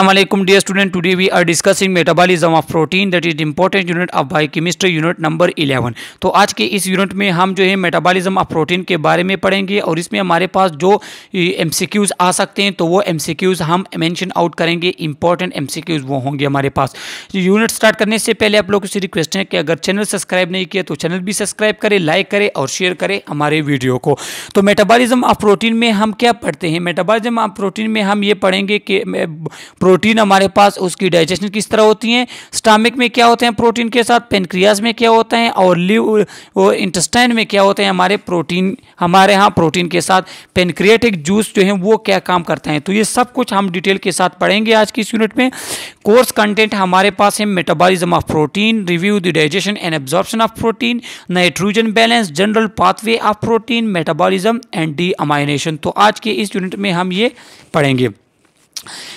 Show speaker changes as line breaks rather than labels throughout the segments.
Assalamualaikum dear student today we are discussing metabolism of protein that is important unit of biochemistry unit number 11 तो आज के इस unit में हम जो है मेटाबॉलिज्म ऑफ प्रोटीन के बारे में पढ़ेंगे और इसमें हमारे पास जो एमसीक्यूज आ सकते हैं तो वो एमसीक्यूज हम मेंशन आउट करेंगे इंपॉर्टेंट एमसीक्यूज वो होंगे हमारे पास यूनिट स्टार्ट करने से पहले आप लोग से रिक्वेस्ट है कि अगर चैनल सब्सक्राइब नहीं किया तो चैनल भी सब्सक्राइब करें लाइक करें और शेयर करें हमारे वीडियो को तो मेटाबॉलिज्म ऑफ प्रोटीन में हम क्या पढ़ते हैं मेटाबॉलिज्म ऑफ प्रोटीन में हम ये पढ़ेंगे कि प्रोटीन हमारे पास उसकी डाइजेशन किस तरह होती है स्टामिक में क्या होते हैं प्रोटीन के साथ पेनक्रियाज में क्या होते हैं और लिव और इंटेस्टाइन में क्या होते हैं हमारे प्रोटीन हमारे यहाँ प्रोटीन के साथ पेनक्रियाटिक जूस जो है वो क्या काम करते हैं तो ये सब कुछ हम डिटेल के साथ पढ़ेंगे आज की इस यूनिट में कोर्स कंटेंट हमारे पास है metabolism of protein review the digestion and absorption of protein nitrogen balance general pathway of protein metabolism and deamination तो आज के इस यूनिट में हम ये पढ़ेंगे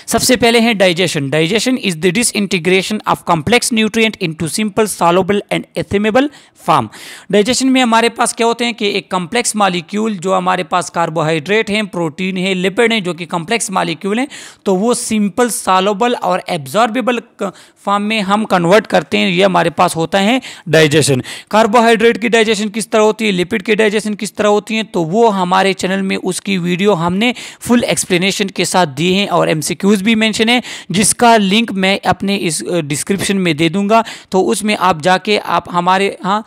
सबसे पहले है digestion digestion is the disintegration of complex nutrient into simple soluble and एथेमेबल फॉर्म डाइजेशन में हमारे पास क्या होते हैं कि एक कॉम्प्लेक्स मालिक्यूल जो हमारे पास कार्बोहाइड्रेट हैं प्रोटीन है लिपिड हैं जो कि कॉम्प्लेक्स मालिक्यूल हैं तो वो सिंपल सॉलोबल और एब्जॉर्बेबल फॉर्म में हम कन्वर्ट करते हैं ये हमारे पास होता है डाइजेशन कार्बोहाइड्रेट की डाइजेशन किस तरह होती है लिपिड की डाइजेशन किस तरह होती है तो वो हमारे चैनल में उसकी वीडियो हमने फुल एक्सप्लेनेशन के साथ दी है और एमसीक्यूज भी मेंशन है जिसका लिंक मैं अपने इस डिस्क्रिप्शन में दे दूंगा तो उसमें आप जाके आप हमारे हाँ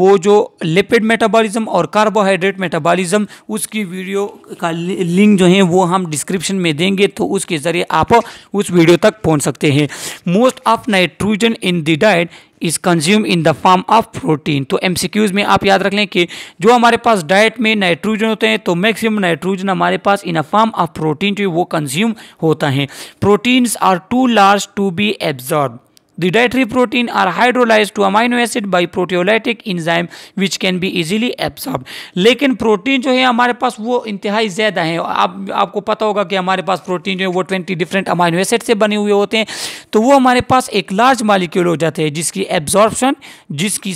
वो जो लिपिड मेटाबॉलिज्म और कार्बोहाइड्रेट मेटाबॉलिज्म उसकी वीडियो का लिंक जो है वो हम डिस्क्रिप्शन में देंगे तो उसके ज़रिए आप उस वीडियो तक पहुँच सकते हैं most of nitrogen in the diet is consume in the form of protein तो एम में आप याद रख लें कि जो हमारे पास डाइट में नाइट्रोजन होते हैं तो मैक्सिमम नाइट्रोजन हमारे पास in a form of protein जो वो कंज्यूम होता है proteins are too large to be absorb The dietary protein are hydrolyzed to amino acid by proteolytic enzyme which can be easily absorbed. लेकिन protein जो है हमारे पास वो इंतहाई ज़्यादा है आप आपको पता होगा कि हमारे पास प्रोटीन जो है वो ट्वेंटी डिफरेंट अमाइनो एसिड से बने हुए होते हैं तो वो हमारे पास एक लार्ज मालिक्यूल हो जाते हैं जिसकी एब्जॉर्बशन जिसकी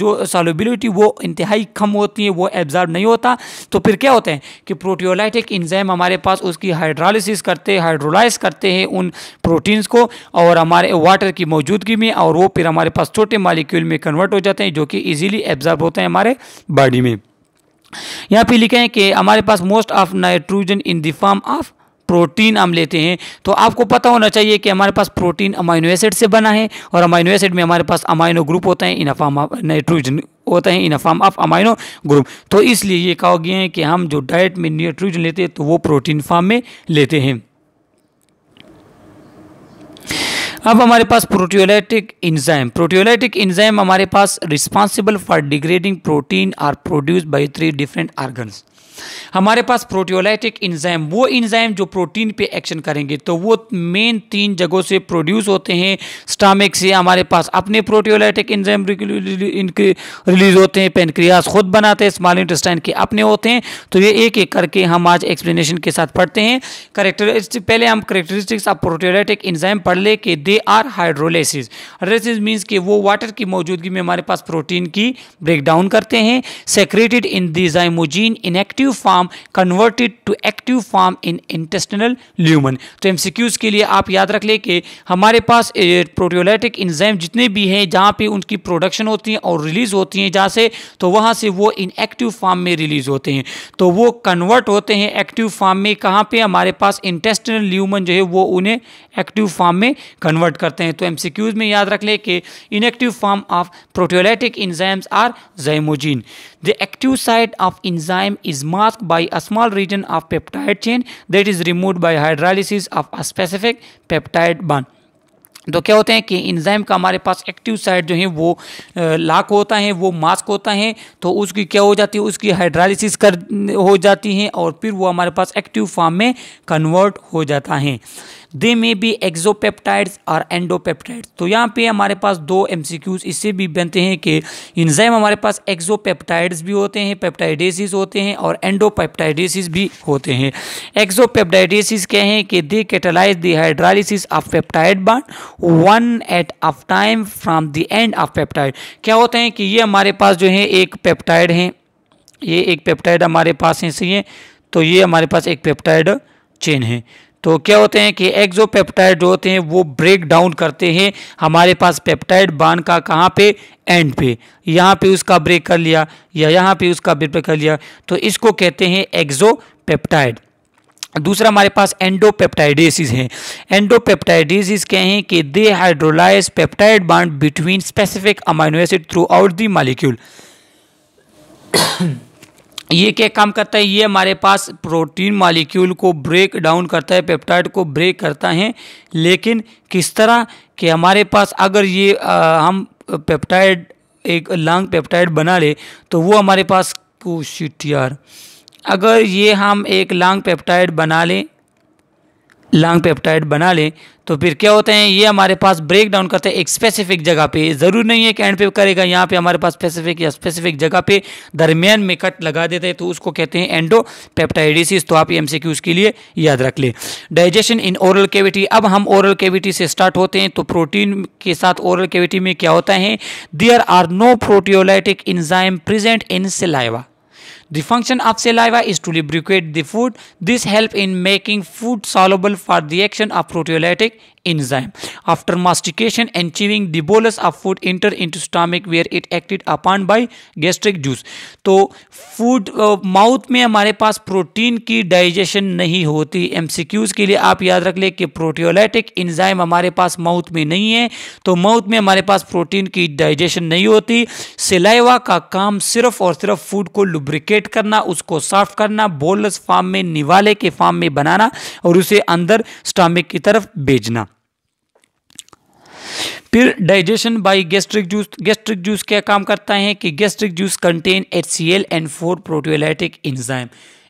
जो सॉलेबिलिटी वो इंतहाई कम होती है वो एब्जॉर्ब नहीं होता तो फिर क्या होता है कि प्रोटियोलाइटिक इंजाइम हमारे पास उसकी हाइड्रोलिसिस करते हाइड्रोलाइज करते हैं उन प्रोटीन्स को और हमारे वाटर वाटर की मौजूदगी में और वो फिर हमारे पास छोटे मालिक्यूल में कन्वर्ट हो जाते हैं जो कि ईजिली एब्जॉर्ब होते हैं हमारे बॉडी में यहाँ पे लिखे हैं कि हमारे पास most of nitrogen in the form of protein हम लेते हैं तो आपको पता होना चाहिए कि हमारे पास प्रोटीन अमाइनो एसिड से बना है और अमाइनो एसिड में हमारे पास अमाइनो ग्रुप होता है इन फॉर्म ऑफ नाइट्रोजन होते हैं in form of amino group तो इसलिए ये कहा गया है कि हम जो डाइट में नाइट्रोजन लेते हैं तो वो प्रोटीन फॉर्म में लेते हैं अब हमारे पास प्रोटियोलाइटिक इंजाइम प्रोटियोलाइटिक इंजाइम हमारे पास responsible for degrading protein are produce by three different organs हमारे पास प्रोटियोलाइटिक इंजाइम वो इंजाइम जो प्रोटीन पे एक्शन करेंगे तो वो मेन तीन जगहों से प्रोड्यूस होते हैं स्टामिक से हमारे पास अपने प्रोटियोलाइटिक इंजाइम रिलीज होते हैं पेनक्रियाज खुद बनाते हैं स्मॉल इंटेस्टाइन के अपने होते हैं तो ये एक एक करके हम आज एक्सप्लेनेशन के साथ पढ़ते हैं करेक्टरिस्टिक पहले हम करेक्टरिस्टिक्स ऑफ प्रोटियोलाइटिक इंजाइम पढ़ ले कि they are hydrolases hydrolases means कि वो वाटर की मौजूदगी में हमारे पास प्रोटीन की ब्रेकडाउन करते हैं secreted in the zymogen inactive passive form converted to active form in intestinal lumen तो एमसीक्यूज के लिए आप याद रख ले कि हमारे पास प्रोटियोलाइटिक इंजाइम जितने भी हैं जहाँ पे उनकी प्रोडक्शन होती है और रिलीज होती हैं जहाँ से तो वहाँ से वो इनएक्टिव फॉर्म में रिलीज होते हैं तो वो कन्वर्ट होते हैं एक्टिव फॉर्म में कहाँ पर हमारे पास इंटेस्टिनल ल्यूमन जो है वो उन्हें एक्टिव फॉर्म में कन्वर्ट करते हैं तो एमसीक्यूज में याद रख ले कि inactive form of proteolytic enzymes are zymogen the active side of enzyme is mask by a small region of peptide chain that is removed by hydrolysis of a specific peptide bond. तो क्या होते हैं कि enzyme का हमारे पास active side जो है वो लाक होता है वो मास्क होता है तो उसकी क्या हो जाती है उसकी हाइड्रालिसिस कर हो जाती है और फिर वो हमारे पास एक्टिव फॉर्म में कन्वर्ट हो जाता है दे मे बी एक्जोपेप्टाइड्स और एंडोपेप्टाइड्स तो यहाँ पे हमारे पास दो एम इससे भी बनते हैं कि इन्जाइम हमारे पास एक्जोपेप्टाइड्स भी होते हैं पेप्टाइडेसिस होते हैं और एंडोपेप्टाइडेसिस भी होते हैं एक्जोपेप्टाइडेसिस क्या है कि they catalyse the hydrolysis of peptide bond one at of time from the end of peptide क्या होते हैं कि ये हमारे पास जो है एक पेप्टाइड है ये एक पेप्टाइड हमारे पास है सही है तो ये हमारे पास एक पेप्टाइड चेन है तो क्या होते हैं कि एक्जोपेप्टाइड जो होते हैं वो ब्रेक डाउन करते हैं हमारे पास पेप्टाइड बांध का कहाँ पे एंड पे यहाँ पे उसका ब्रेक कर लिया या यहाँ पे उसका ब्रेक कर लिया तो इसको कहते हैं एक्जोपेप्टाइड दूसरा हमारे पास एंडोपेप्टाइडेसिस हैं एंडोपेप्टाइडेसिस क्या हैं कि they hydrolyse peptide bond between specific amino acid throughout the molecule ये क्या काम करता है ये हमारे पास प्रोटीन मालिक्यूल को ब्रेक डाउन करता है पेप्टाइड को ब्रेक करता है लेकिन किस तरह कि हमारे पास अगर ये आ, हम पेप्टाइड एक लॉन्ग पेप्टाइड बना ले तो वो हमारे पास कोशिट यार अगर ये हम एक लॉन्ग पेप्टाइड बना लें लॉन्ग पेप्टाइड बना लें तो फिर क्या होते हैं ये हमारे पास ब्रेक डाउन करते हैं एक स्पेसिफिक जगह पे ज़रूर नहीं है कि एंड पे करेगा यहाँ पे हमारे पास स्पेसिफिक या स्पेसिफिक जगह पे दरमियान में कट लगा देते हैं तो उसको कहते हैं एंडो पेप्टाइडिस तो आप ये सी के लिए याद रख लें डाइजेशन इन ओरल केविटी अब हम ओरल केविटी से स्टार्ट होते हैं तो प्रोटीन के साथ ओरल केविटी में क्या होता है there are no proteolytic enzyme present in saliva The function of saliva is to lubricate the food. This helps in making food soluble for the action of proteolytic enzyme. After mastication, achieving the bolus of food enter into stomach where it acted upon by gastric juice. तो food mouth में हमारे पास protein की digestion नहीं होती MCQs के लिए आप याद रख लें कि प्रोटियोलाइटिक इंजाइम हमारे पास माउथ में नहीं है तो माउथ में हमारे पास प्रोटीन की डाइजेशन नहीं होती सिलाइवा का काम सिर्फ और सिर्फ फूड को लुब्रिकेट करना उसको साफ करना बोलस फार्म में निवाले के फार्म में बनाना और उसे अंदर स्टामिक की तरफ भेजना फिर digestion by gastric juice gastric juice क्या काम करता है कि gastric juice contain H C L and four proteolytic enzyme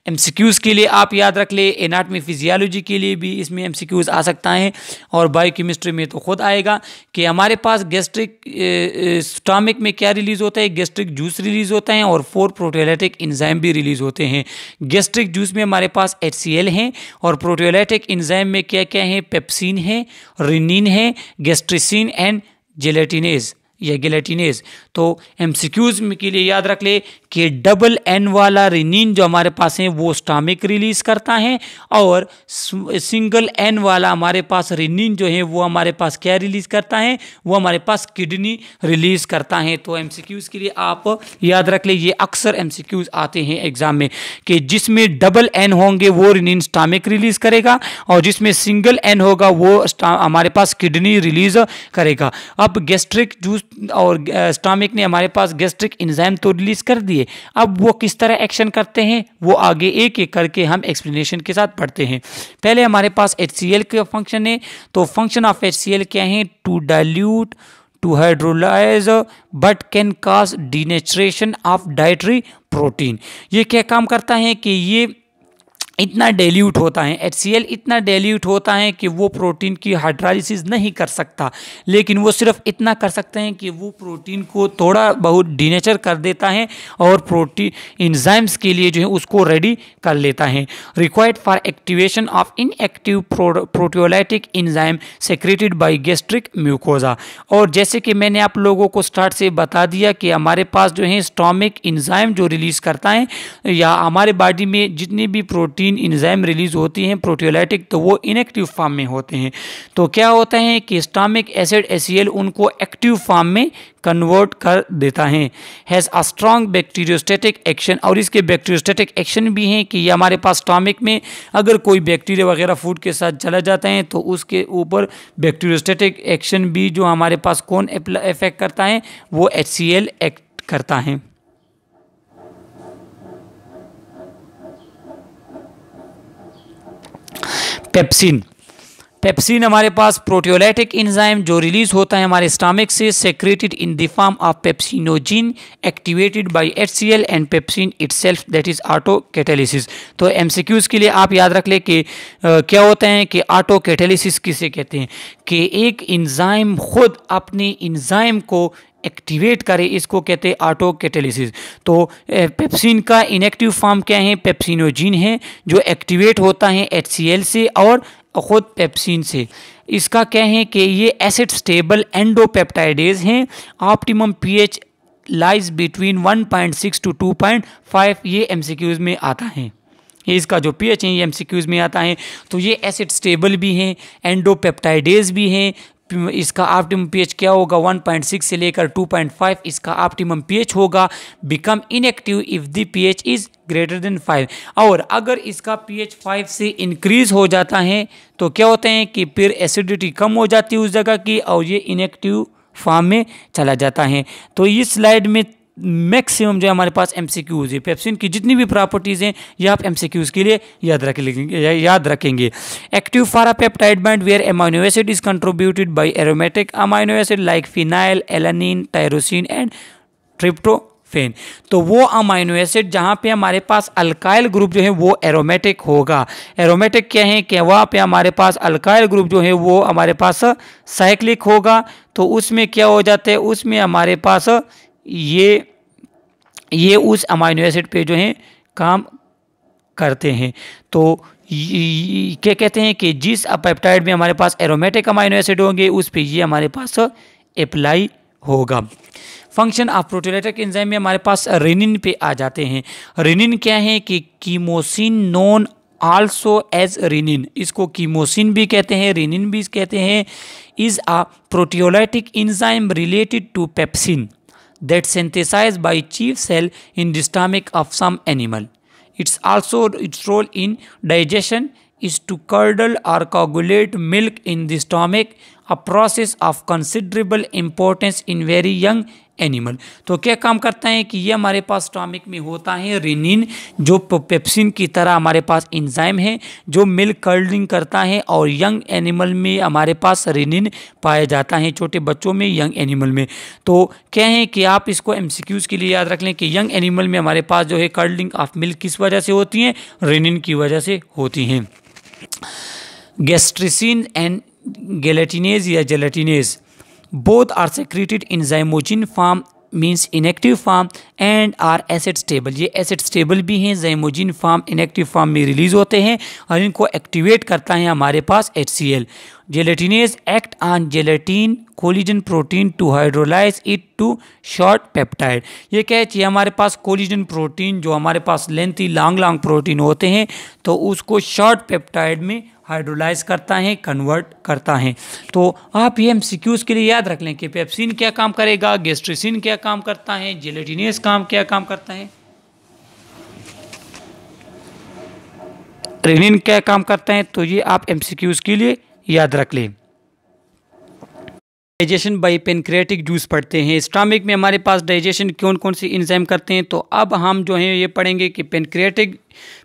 M के लिए आप याद रख ले एनाटमी फिजियोलॉजी के लिए भी इसमें एम आ सकता है और बायोकेमिस्ट्री में तो खुद आएगा कि हमारे पास गैस्ट्रिक स्टामिक में क्या रिलीज़ होता है गैस्ट्रिक जूस रिलीज़ होता है और फोर प्रोटोलेटिक इंजाइम भी रिलीज़ होते हैं गैस्ट्रिक जूस में हमारे पास एच सी एल हैं और प्रोटोलेटिक इंजाइम में क्या क्या है पेप्सिन है रिनिन है गेस्ट्रिसिन एंड जेलेटिनेज या गिलेटिनेज तो एम के लिए याद रख ले कि डबल एन वाला रिनिन जो हमारे पास है वो स्टामिक रिलीज करता है और सिंगल एन वाला हमारे पास रिनिन जो है वो हमारे पास क्या रिलीज करता है वो हमारे पास किडनी रिलीज करता है तो एमसीक्यूज के लिए आप याद रख ले ये अक्सर एमसीक्यूज आते हैं एग्जाम में कि जिसमें डबल एन होंगे वो रिनिन स्टामिक रिलीज करेगा और जिसमें सिंगल एन होगा वो हमारे पास किडनी रिलीज करेगा अब गैस्ट्रिक जूस और स्टामिक ने हमारे पास गैस्ट्रिक इंजाम तो रिलीज कर दिया लिए अब वो किस तरह एक्शन करते हैं वो आगे एक एक करके हम एक्सप्लेनेशन के साथ पढ़ते हैं पहले हमारे पास एच का फंक्शन है तो फंक्शन ऑफ एच क्या है too dilute to hydrolyse but can cause denaturation of dietary protein ये क्या काम करता है कि ये इतना डेल्यूट होता है एच इतना डेल्यूट होता है कि वो प्रोटीन की हाइड्रालिसिस नहीं कर सकता लेकिन वो सिर्फ इतना कर सकते हैं कि वो प्रोटीन को थोड़ा बहुत डिनेचर कर देता है और प्रोटीन इंजाइम्स के लिए जो है उसको रेडी कर लेता है required for activation of inactive proteolytic enzyme secreted by gastric mucosa और जैसे कि मैंने आप लोगों को स्टार्ट से बता दिया कि हमारे पास जो है स्टॉमिक इंजाइम जो रिलीज़ करता है या हमारे बॉडी में जितनी भी प्रोटीन प्रोटीन इन्जाइम रिलीज होती हैं प्रोटियोलाइटिक तो वो इनएक्टिव फॉर्म में होते हैं तो क्या होता है कि स्टामिक एसिड एसीएल उनको एक्टिव फॉर्म में कन्वर्ट कर देता है has a strong bacteriostatic action और इसके बैक्टीरियोस्टेटिक एक्शन भी हैं कि ये हमारे पास स्टामिक में अगर कोई बैक्टीरिया वगैरह फूड के साथ चला जाता है तो उसके ऊपर बैक्टीरियोस्टेटिक एक्शन भी जो हमारे पास कौन इफेक्ट करता है वो एच एक्ट करता है पेप्सिन पेप्सिन हमारे पास प्रोटियोलाइटिक इंजाइम जो रिलीज होता है हमारे स्टामिक से secreted in the form of pepsinogen activated by HCl and pepsin itself that is autocatalysis तो एमसीक्यूज के लिए आप याद रख लें कि क्या होता है कि ऑटो कैटेलिसिस किसे कहते हैं कि एक इंजाइम खुद अपने इंजाइम को एक्टिवेट करे इसको कहते हैं ऑटो कैटेलिसिस तो पेप्सिन का इनएक्टिव फॉर्म क्या है पेप्सिनोजिन है जो एक्टिवेट होता है एच से और ख़ुद पेप्सिन से इसका क्या है कि ये एसिड स्टेबल एंडोपेप्टाइडेज हैं optimum pH lies between 1.6 to 2.5 ये एमसीक्यूज में आता है ये इसका जो पीएच है ये एमसीक्यूज में आता है तो ये एसिड स्टेबल भी हैं एंडोपेप्टाइडेज भी हैं इसका ऑप्टिमम पीएच क्या होगा 1.6 से लेकर 2.5 इसका ऑप्टिमम पीएच होगा become inactive if the pH is greater than 5 और अगर इसका पीएच 5 से इंक्रीज हो जाता है तो क्या होते हैं कि फिर एसिडिटी कम हो जाती है उस जगह की और ये इनएक्टिव फॉर्म में चला जाता है तो इस स्लाइड में मैक्सिमम जो है हमारे पास एम सी क्यूज़ है पेप्सिन की जितनी भी प्रॉपर्टीज़ हैं ये आप एम सी क्यूज़ के लिए याद रख लेंगे याद रखेंगे active for a peptide bond where amino acid is contributed by aromatic amino acid like phenylalanine tyrosine and tryptophan तो वो अमाइनो एसिड जहाँ पे हमारे पास अल्काइल ग्रुप जो है वो एरोमेटिक होगा एरोमेटिक क्या है कि वहाँ पे हमारे पास अल्काइल ग्रुप जो है वो हमारे पास साइक्लिक होगा तो उसमें क्या हो जाता है उसमें हमारे पास ये ये उस अमाइनो एसिड पे जो हैं काम करते हैं तो क्या कहते हैं कि जिस पेप्टाइड में हमारे पास एरोमेटिक अमाइनो एसिड होंगे उस पे ये हमारे पास अप्लाई होगा फंक्शन ऑफ प्रोटोलेटिक एंजाइम में हमारे पास रेनिन पे आ जाते हैं रेनिन क्या है कि chymosin known also as rennin इसको कीमोसिन भी कहते हैं रेनिन भी कहते हैं is a proteolytic enzyme related to pepsin that synthesized by chief cell in the stomach of some animal. It's also its role in digestion is to curdle or coagulate milk in the stomach, a process of considerable importance in very young animal तो क्या काम करता है कि ये हमारे पास स्टॉमिक में होता है रेनिन जो पेप्सिन की तरह हमारे पास इंजाइम है जो मिल्क कर्लिंग करता है और यंग एनिमल में हमारे पास रेनिन पाया जाता है छोटे बच्चों में यंग एनिमल में तो क्या है कि आप इसको एम के लिए याद रख लें कि यंग एनिमल में हमारे पास जो है कर्लिंग ऑफ मिल्क किस वजह से होती हैं रेनिन की वजह से होती हैं गेस्ट्रिसिन एंड गेलेटिनेज या gelatinase both are secreted in zymogen form means inactive form and are acid stable ये एसिड स्टेबल भी हैं जैमोजिन फार्म इनेक्टिव फार्म में रिलीज होते हैं और इनको एक्टिवेट करता है हमारे पास H C L gelatinase act on gelatin collagen protein to hydrolyse it to short peptide ये क्या चाहिए हमारे पास कोलिजन प्रोटीन जो हमारे पास लेंथी लॉन्ग लॉन्ग प्रोटीन होते हैं तो उसको शॉर्ट पेप्टाइड में हाइड्रोलाइज करता है कन्वर्ट करता है तो आप ये एम के लिए याद रख लें कि पेप्सिन क्या काम करेगा गेस्ट्रेसिन क्या काम करता है जेलेटिनियस काम क्या काम करता है रेनिन क्या काम करता है तो ये आप एम के लिए याद रख लें डाइजेशन बाई पेनक्रेटिक जूस पढ़ते हैं स्टामिक में हमारे पास डाइजेशन कौन कौन से इंजाइम करते हैं तो अब हम जो है ये पढ़ेंगे कि पेनक्रेटिक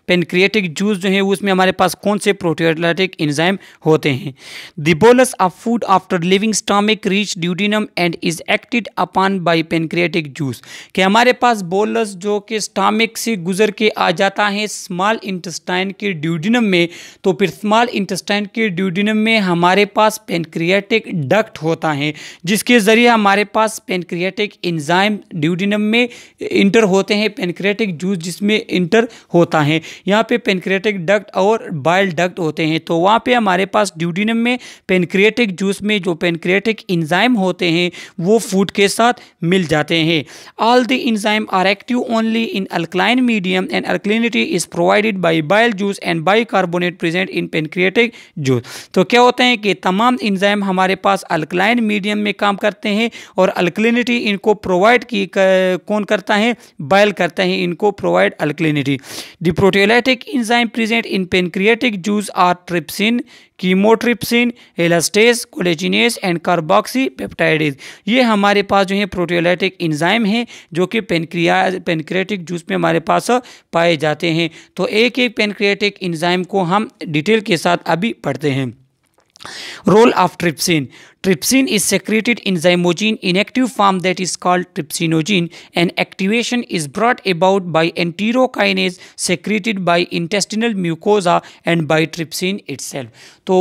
पेनक्रिएटिक जूस जो है उसमें हमारे पास कौन से प्रोटियोलाइटिक एंजाइम होते हैं the bolus of food after leaving stomach reach duodenum and is acted upon by pancreatic juice कि हमारे पास बोलस जो कि स्टामिक से गुजर के आ जाता है स्मॉल इंटेस्टाइन के ड्यूडिनम में तो फिर स्मॉल इंटेस्टाइन के ड्यूडिनम में हमारे पास पेनक्रिएटिक डक्ट होता है जिसके ज़रिए हमारे पास पेनक्रिएटिक इंजाइम ड्यूडिनम में इंटर होते हैं पेनक्रिएटिक जूस जिसमें इंटर होता है होता है यहाँ पे पेनक्रेटिक डक्ट और बाइल डक्ट होते हैं तो वहाँ पे हमारे पास ड्यूडिनम में पेनक्रेटिक जूस में जो पेनक्रेटिक इंजाइम होते हैं वो फूड के साथ मिल जाते हैं all the enzyme are active only in alkaline medium and alkalinity is provided by bile juice and bicarbonate present in pancreatic juice तो क्या होते हैं कि तमाम इंजाइम हमारे पास अल्कलाइन मीडियम में काम करते हैं और अल्कलिनिटी इनको प्रोवाइड की कौन करता है बाइल करता है इनको provide alkalinity The proteolytic enzyme present in pancreatic juice are trypsin chymotrypsin elastase collagenase and carboxypeptidases ये हमारे पास जो है प्रोटियोलाइटिक इंजाइम है जो कि पेनक्रिया पेनक्रियाटिक जूस में हमारे पास पाए जाते हैं तो एक एक पेनक्रियाटिक इंजाइम को हम डिटेल के साथ अभी पढ़ते हैं role of trypsin trypsin is secreted in zymogen inactive form that is called trypsinogen and activation is brought about by enterokinase secreted by intestinal mucosa and by trypsin it तो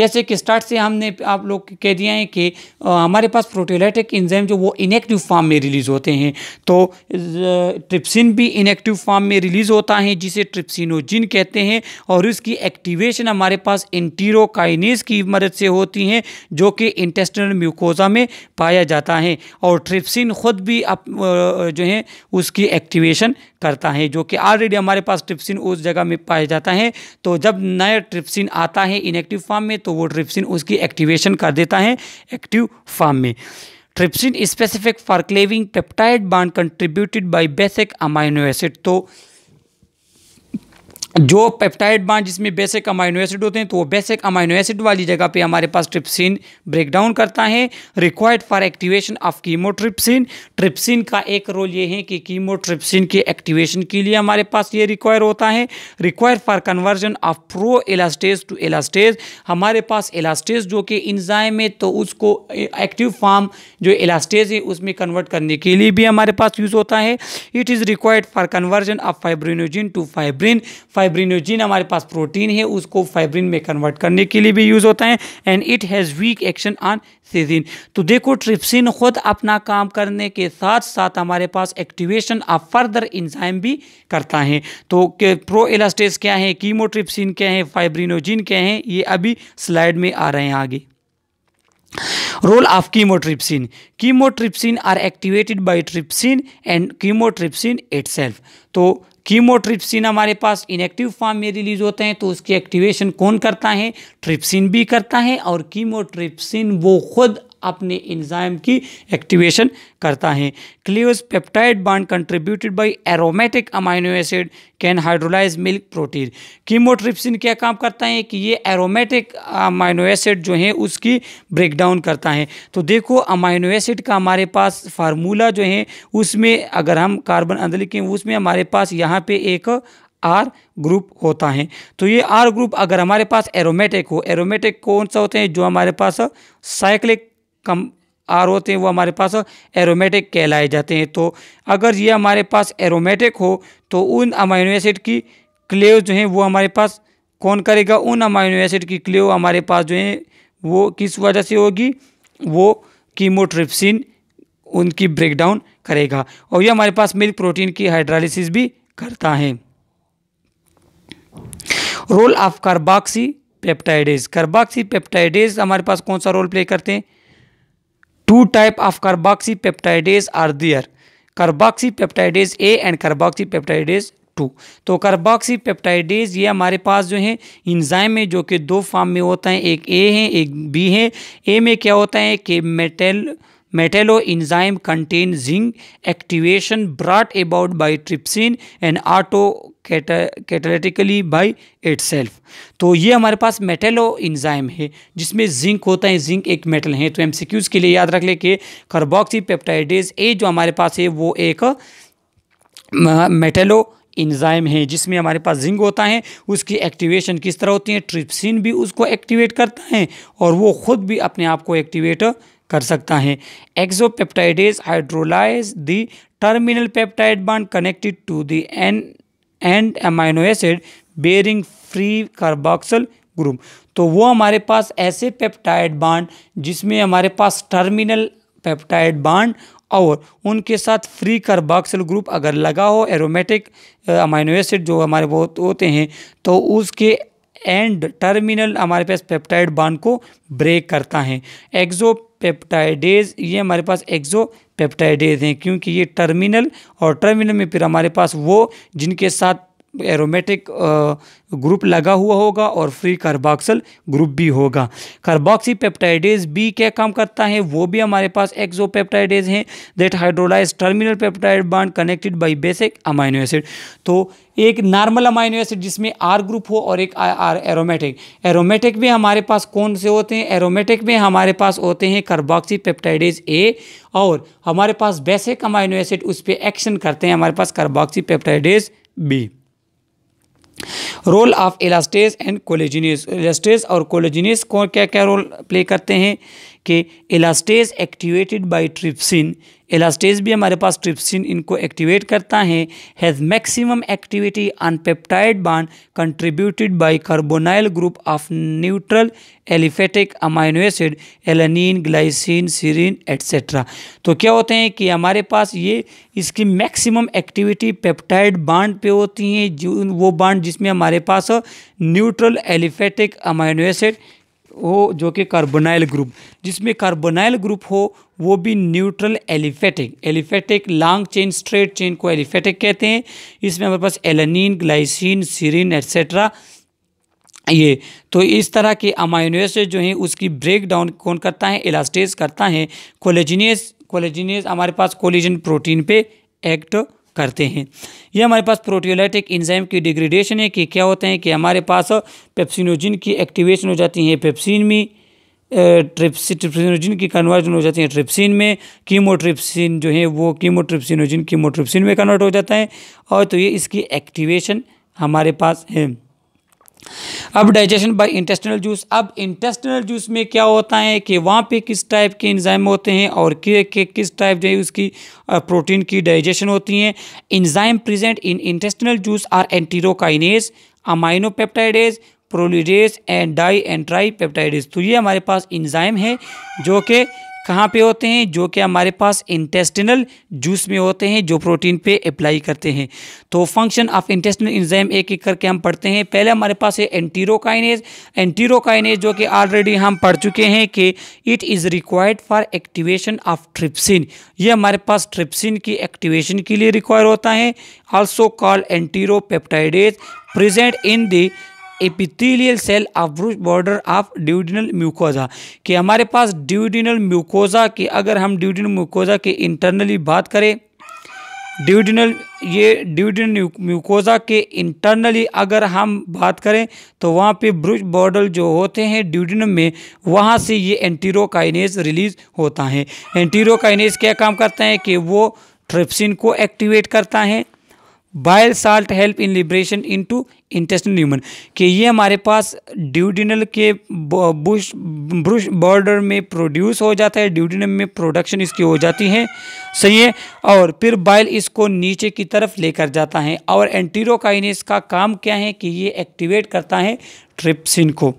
जैसे कि start से हमने आप लोग कह दिया है कि हमारे पास प्रोटोलाइटिक इंजाइम जो वो इनएक्टिव फॉर्म में रिलीज होते हैं तो ट्रिप्सिन भी इनएक्टिव फॉर्म में रिलीज होता है जिसे ट्रिप्सिनोजिन कहते हैं और इसकी एक्टिवेशन हमारे पास एंटीरोकाइनेज की मदद से होती है जो कि इंटेस्टिनल म्यूकोजा में पाया जाता है और ट्रिप्सिन खुद भी अप, जो है उसकी एक्टिवेशन करता है जो कि ऑलरेडी हमारे पास ट्रिप्सिन उस जगह में पाया जाता है तो जब नया ट्रिप्सिन आता है इनएक्टिव फॉर्म में तो वो ट्रिप्सिन उसकी एक्टिवेशन कर देता है एक्टिव फॉर्म में trypsin specific for cleaving peptide bond contributed by basic amino acid तो जो पेप्टाइड बांध जिसमें बेसिक अमाइनो एसिड होते हैं तो वो बेसिक अमाइनो एसिड वाली जगह पे हमारे पास ट्रिप्सिन ब्रेकडाउन करता है required for activation of chymotrypsin trypsin का एक रोल ये है कि कीमोट्रिप्सिन के एक्टिवेशन के लिए हमारे पास ये रिक्वायर होता है required for conversion of proelastase to elastase हमारे पास एलास्टेज जो कि इंजाइम है तो उसको एक्टिव फार्म जो एलास्टेज है उसमें कन्वर्ट करने के लिए भी हमारे पास यूज़ होता है it is required for conversion of fibrinogen to fibrin fibrinogen हमारे पास प्रोटीन है उसको फाइब्रिन में कन्वर्ट करने के लिए भी यूज़ होता है and it has weak action on casein तो देखो ट्रिप्सिन खुद अपना काम करने के साथ साथ हमारे पास एक्टिवेशन ऑफ फर्दर इंजाइम भी करता है तो प्रो एलास्टेस क्या है कीमोट्रिप्सिन क्या है फाइब्रिनोजिन क्या है ये अभी स्लाइड में आ रहे हैं आगे of chymotrypsin chymotrypsin are activated by trypsin and chymotrypsin itself तो कीमोट्रिप्सिन हमारे पास इनएक्टिव फॉर्म में रिलीज होते हैं तो उसकी एक्टिवेशन कौन करता है ट्रिप्सिन भी करता है और कीमोट्रिप्सिन वो खुद अपने इंजाइम की एक्टिवेशन करता है cleaves peptide bond contributed by aromatic amino acid can hydrolyse milk protein chymotrypsin क्या काम करता है कि ये एरोमेटिक अमाइनो एसिड जो है उसकी ब्रेकडाउन करता है तो देखो अमाइनो एसिड का हमारे पास फार्मूला जो है उसमें अगर हम कार्बन अंदर लिखें उसमें हमारे पास यहाँ पे एक आर ग्रुप होता है तो ये आर ग्रुप अगर हमारे पास एरोमेटिक हो एरोमेटिक कौन सा होते हैं जो हमारे पास साइक्लिक कम आर होते हैं वो हमारे पास एरोमेटिक कहलाए जाते हैं तो अगर ये हमारे पास एरोमेटिक हो तो उन अमाइनो एसिड की क्लेव जो हैं वो हमारे पास कौन करेगा उन अमाइनो एसिड की क्लेव हमारे पास जो है वो किस वजह से होगी वो कीमोट्रिप्सिन उनकी ब्रेकडाउन करेगा और ये हमारे पास मिल्क प्रोटीन की हाइड्रालिसिस भी करता है role of carboxypeptidase carboxypeptidase हमारे पास कौन सा रोल प्ले करते हैं two type of carboxypeptidase are there carboxypeptidase A and carboxypeptidase two तो कार्बोक्सी पेप्टाइडेज ये हमारे पास जो है इंजाइम है जो कि दो फॉर्म में होता है एक ए है एक बी है ए में क्या होता है कि metal metallo enzyme contain zinc activation brought about by trypsin and autocatalytically by itself तो ये हमारे पास मेटेलो इंजाइम है जिसमें जिंक होता है जिंक एक मेटल है तो एम के लिए याद रख ले कि कार्बोक्सी पेप्टाइडेज ए जो हमारे पास है वो एक मेटेलो इंजाइम है जिसमें हमारे पास जिंक होता है उसकी एक्टिवेशन किस तरह होती है ट्रिप्सिन भी उसको एक्टिवेट करता है और वो खुद भी अपने आप को एक्टिवेट कर सकता है exopeptidase hydrolyse the terminal peptide bond connected to the N end amino acid bearing free carboxyl group तो वो हमारे पास ऐसे पेप्टाइड बाड जिसमें हमारे पास टर्मिनल पेप्टाइड बाड और उनके साथ फ्री कार्बोक्सिल ग्रुप अगर लगा हो एरोमेटिक अमाइनो एसिड जो हमारे बहुत होते हैं तो उसके एंड टर्मिनल हमारे पास पेप्टाइड बाड को ब्रेक करता है एक्जो पेप्टाइडेज ये हमारे पास एक्जो पेप्टाइडेज हैं क्योंकि ये टर्मिनल और टर्मिनल में फिर हमारे पास वो जिनके साथ एरोमेटिक ग्रुप uh, लगा हुआ होगा और फ्री कार्बाक्सल ग्रुप भी होगा कार्बोक्सी पेप्टाइडेज भी क्या काम करता है वो भी हमारे पास एक्सो पेप्टाइडेज हैं that hydrolyse terminal peptide bond connected by basic amino acid तो एक नॉर्मल अमाइनो एसिड जिसमें आर ग्रुप हो और एक आर एरोमेटिक एरोमेटिक में हमारे पास कौन से होते हैं एरोमेटिक में हमारे पास होते हैं कार्बोक्सी पेप्टाइडेज ए और हमारे पास बेसिक अमाइनो एसिड उस पर एक्शन करते हैं हमारे पास carboxypeptidase B role of elastase and collagenase elastase और कोलेजिनेस को क्या क्या रोल प्ले करते हैं के elastase activated by trypsin elastase भी हमारे पास ट्रिप्सिन इनको एक्टिवेट करता है has maximum activity on peptide bond contributed by carbonyl group of neutral aliphatic amino acid alanine glycine serine etcetera तो क्या होते हैं कि हमारे पास ये इसकी मैक्सिमम एक्टिविटी पेप्टाइड बाड पे होती हैं जो वो बाड जिसमें हमारे पास न्यूट्रल एलिफेटिक अमाइनो एसिड हो जो कि कार्बोनाइल ग्रुप जिसमें कार्बोनाइल ग्रुप हो वो भी neutral aliphatic aliphatic long chain straight chain को एलिफेटिक कहते हैं इसमें हमारे पास एलनिन ग्लाइसिन सीरिन एट्सेट्रा ये तो इस तरह के अमाइनो जो हैं उसकी ब्रेक डाउन कौन करता है इलास्टेज करता है कोलेजिनियस कोलेजिनियस हमारे पास कोलिजन प्रोटीन पे एक्ट करते हैं ये हमारे पास प्रोटियोलाइटिक इंजाइम की डिग्रेडेशन है कि क्या होते हैं कि हमारे पास पेप्सिनोजिन की एक्टिवेशन हो जाती है पेप्सिन में ट्रिप्सिनोजिन की कन्वर्जन हो जाती है ट्रिप्सिन में कीमोट्रिप्सिन जो है वो कीमोट्रिप्सिनोजिन कीमोट्रिप्सिन में कन्वर्ट हो जाता है और तो ये इसकी एक्टिवेशन हमारे पास है अब डाइजेशन बाय इंटेस्टिनल जूस अब इंटेस्टिनल जूस में क्या होता है कि वहाँ पे किस टाइप के इंजाइम होते हैं और के के, किस टाइप जो है उसकी प्रोटीन की डाइजेशन होती है enzyme present in intestinal juice are enterokinase aminopeptidase prolidase and di and tri peptidase तो ये हमारे पास इंजाइम है जो कि कहाँ पे होते हैं जो कि हमारे पास इंटेस्टिनल जूस में होते हैं जो प्रोटीन पे अप्लाई करते हैं तो फंक्शन ऑफ इंटेस्टिनल इंजाइम एक एक करके हम पढ़ते हैं पहले हमारे पास है एंटीरोकाइनेज एंटीरोकाइनेज जो कि ऑलरेडी हम पढ़ चुके हैं कि it is required for activation of trypsin ये हमारे पास ट्रिप्सिन की एक्टिवेशन के लिए रिक्वायर होता है also call enteropeptidase present in the epithelial cell approach border of duodenal mucosa कि हमारे पास ड्यूडिनल म्यूकोजा की अगर हम ड्यूडिनल म्यूकोजा के इंटरनली बात करें ड्यूडिनल ये ड्यूडिनल म्यूकोजा के इंटरनली अगर हम बात करें तो वहाँ पे ब्रुज बॉर्डल जो होते हैं ड्यूडिनम में वहाँ से ये एंटीरोकाइनेज रिलीज होता है एंटीरोकाइनेज क्या काम करता है कि वो ट्रिप्सिन को एक्टिवेट करता है bile salt help in liberation into intestine human कि ये हमारे पास ड्यूडिनल के बुश ब्रुश बॉर्डर में प्रोड्यूस हो जाता है ड्यूडिनल में प्रोडक्शन इसकी हो जाती है सही है और फिर बाइल इसको नीचे की तरफ लेकर जाता है और एंटीरोकाइनेस का काम क्या है कि ये एक्टिवेट करता है ट्रिप्सिन को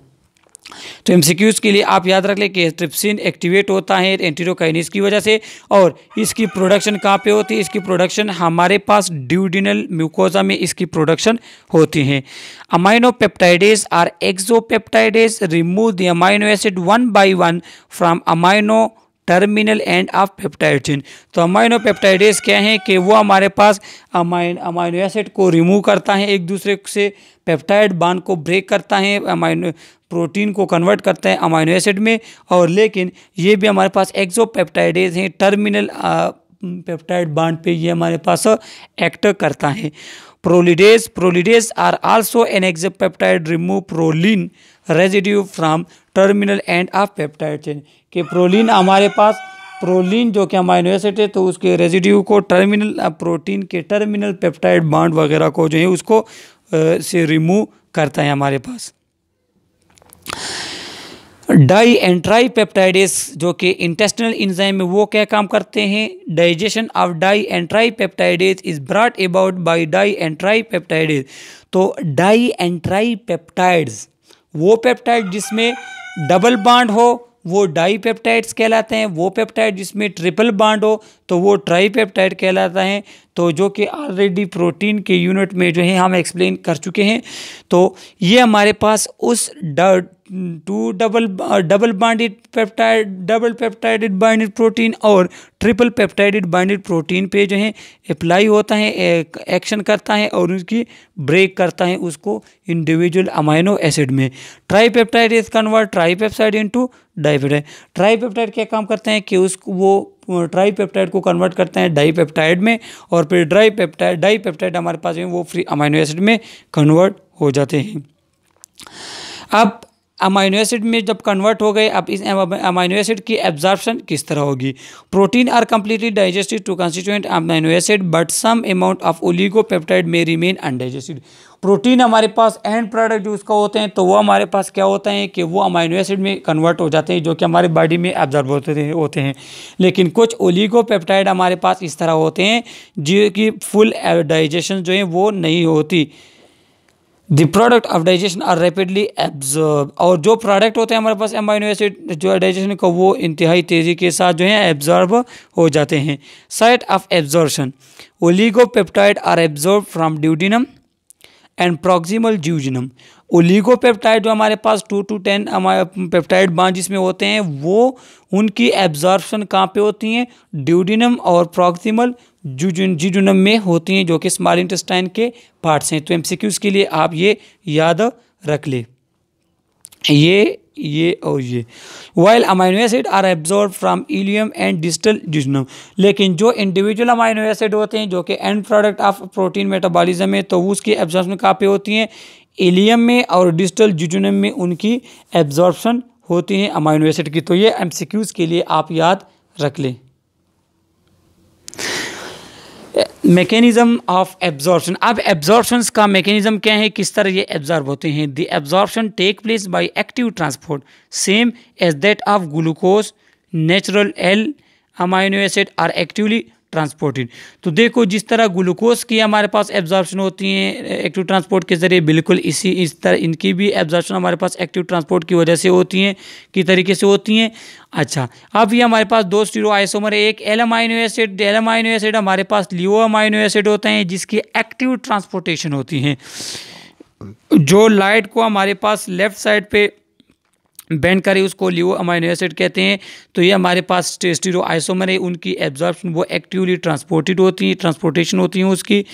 तो एम के लिए आप याद रख लें कि ट्रिप्सिन एक्टिवेट होता है एंटीरोकाइनिस की वजह से और इसकी प्रोडक्शन कहाँ पे होती है इसकी प्रोडक्शन हमारे पास ड्यूडिनल म्यूकोजा में इसकी प्रोडक्शन होती है amino peptidase are peptidase remove the amino acid one by one from amino terminal end of peptide तो अमाइनो पेप्टाइडेस क्या है कि वो हमारे पास अमाइन अमाइनो एसिड को रिमूव करता है एक दूसरे से पेप्टाइड बांध को ब्रेक करता है अमाइनो प्रोटीन को कन्वर्ट करता है अमाइनो एसिड में और लेकिन ये भी हमारे पास पेप्टाइडेज हैं टर्मिनल पेप्टाइड बांड पे ये हमारे पास एक्ट करता है prolidase prolidase are also an peptide remove proline residue from terminal end of peptide chain कि प्रोलिन हमारे पास प्रोलिन जो कि अमाइनो एसिड है तो उसके रेजिड्यू को टर्मिनल प्रोटीन के टर्मिनल पेप्टाइड बाड वगैरह को जो है उसको से रिमूव करता है हमारे पास डाई एंड ट्राई पेप्टाइडेस जो कि इंटेस्टिनल इंजाइम में वो क्या काम करते हैं digestion of di and tri is brought about by di and tri तो डाई एंड ट्राई पेप्टाइड्स वो पेप्टाइड जिसमें डबल बाड हो वो डाई कहलाते हैं वो पेप्टाइड जिसमें ट्रिपल बाड हो तो वो ट्राईपेप्टाइड कहलाता है तो जो कि ऑलरेडी प्रोटीन के यूनिट में जो है हम एक्सप्लेन कर चुके हैं तो ये हमारे पास उस two double double binded peptide double peptided binded protein और ट्रिपल पेप्टाइडेड बाइंडेड प्रोटीन पे जो है अप्लाई होता है एक्शन करता है और उसकी ब्रेक करता है उसको इंडिविजुअल अमाइनो एसिड में tripeptide is convert tripeptide into dipeptide tripeptide क्या काम करते हैं कि उसको वो ट्राई पेप्टाइड को कन्वर्ट करते हैं डाई पेप्टाइड में और फिर ड्राई पेप्टाइड डाई पेप्टाइड हमारे पास में वो फ्री अमाइनो एसिड में कन्वर्ट हो जाते हैं अब अमाइनो एसिड में जब कन्वर्ट हो गए अब इस अमाइनो एसिड की एब्जॉर्प्शन किस तरह होगी protein are completely digested to constituent amino acid but some amount of peptide में रिमेन अनडाइजेस्टेड प्रोटीन हमारे पास एंड प्रोडक्ट जो उसका होते हैं तो वो हमारे पास क्या होता है कि वो अमाइनो एसिड में कन्वर्ट हो जाते हैं जो कि हमारे बॉडी में एब्जॉर्ब होते होते हैं लेकिन कुछ ओलीगोपेप्टाइड हमारे पास इस तरह होते हैं जो कि फुल डाइजेशन जो है वो नहीं होती the product of digestion are rapidly absorb और जो प्रोडक्ट होते हैं हमारे पास एमाइनो एसिड जो है डाइजेशन का वो इंतहाई तेज़ी के साथ जो है एब्जॉर्ब हो जाते हैं site of absorption oligopeptide are absorb from duodenum and proximal jejunum oligopeptide जो हमारे पास टू टू टेन हमारे पेप्टाइड बांझ जिसमें होते हैं वो उनकी एब्जॉर्प्शन कहाँ पे होती हैं ड्यूडिनम और प्रॉक्सिमल जीजुनम में होती हैं जो कि स्मॉल इंटेस्टाइन के पार्ट्स हैं तो एम के लिए आप ये याद रख लें ये ये और ये while amino acid are absorb from ileum and digital jejunum लेकिन जो इंडिविजुअल अमाइनो एसिड होते हैं जो कि end product of protein metabolism है तो उसकी एब्जॉर्बन कहाँ पे होती हैं इलियम में और डिजिटल जुजुनम में उनकी एब्जॉर्बन होती है अमाइनो एसिड की तो ये एम के लिए आप याद रख लें मैकेनिज़्म ऑफ एब्जॉर्बन अब एब्जॉर्बन का मैकेनिज़्म क्या है किस तरह ये एब्जॉर्ब होते हैं the absorption take place by active transport same as that of glucose natural L amino acid are actively transported तो देखो जिस तरह ग्लूकोज की हमारे पास एब्जॉर्प्शन होती है एक्टिव ट्रांसपोर्ट के ज़रिए बिल्कुल इसी इस तरह इनकी भी एब्जॉर्प्शन हमारे पास एक्टिव ट्रांसपोर्ट की वजह से होती हैं कि तरीके से होती हैं अच्छा अब ये हमारे पास दो स्टीरो आइसोमर एक L amino acid L amino acid हमारे पास लियो अमाइनो एसिड होते हैं जिसकी एक्टिव ट्रांसपोर्टेशन होती हैं जो लाइट को हमारे पास लेफ़्ट साइड पर बैंड करे उसको लिवो अमाइनो एसिड कहते हैं तो ये हमारे पास स्टेस्टीरो आइसोमर है उनकी एब्जॉर्बन वो एक्टिवली ट्रांसपोर्टेड होती हैं ट्रांसपोर्टेशन होती हैं उसकी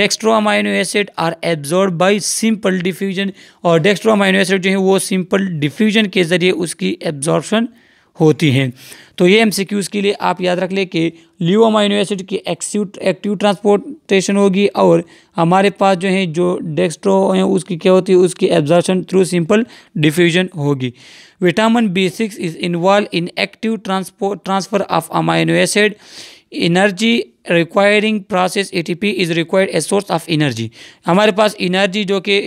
dextro amino acid are absorb by simple diffusion और डेक्स्ट्रो अमाइनो एसिड जो है वो सिंपल डिफ्यूजन के ज़रिए उसकी एब्जॉर्बन होती हैं तो ये एम के लिए आप याद रख लें कि ल्यू अमाइनो एसिड की एक्टिव ट्रांसपोर्टेशन होगी और हमारे पास जो है जो डेक्स्ट्रो है उसकी क्या होती है उसकी एब्जॉर्शन थ्रू सिंपल डिफ्यूजन होगी vitamin B six is involve in active transport transfer of amino acid energy requiring process A T P is required a source of energy हमारे पास एनर्जी जो कि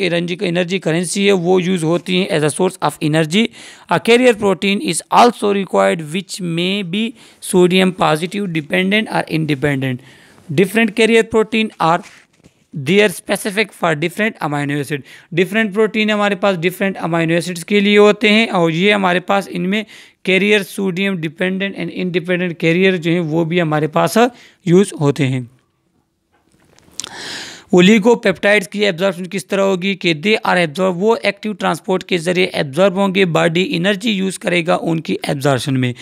एनर्जी करेंसी है वो use होती है as a source of energy a carrier protein is also required which may be sodium positive dependent और independent different carrier protein are they are specific for different amino acid different protein हमारे पास different amino acids के लिए होते हैं और ये हमारे पास इनमें carrier sodium dependent and independent carrier जो हैं वो भी हमारे पास यूज़ होते हैं ओलीगो पेप्टाइड्स की एब्जॉर्बन किस तरह होगी कि दे आर एब्जॉर्ब वो एक्टिव ट्रांसपोर्ट के जरिए एब्जॉर्ब होंगे बॉडी एनर्जी यूज़ करेगा उनकी एब्जॉर्बन में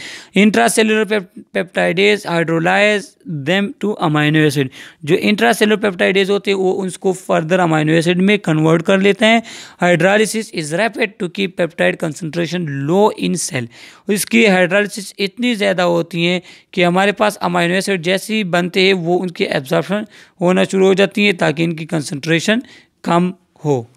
intracellular peptidase hydrolyse them to amino acid जो इंट्रासेलुलर पेप्टाइडेज होते हैं वो उसको फर्दर अमाइनो एसिड में कन्वर्ट कर लेते हैं हाइड्रालिसिस इज रैपिड टू की peptide concentration low in cell इसकी हाइड्रालिसिस इतनी ज़्यादा होती हैं कि हमारे पास अमाइनो एसिड जैसे ही बनते हैं वो उनकी एब्जॉर्बन होना शुरू हो जाती है ताकि ताकि इनकी कंसनट्रेशन कम हो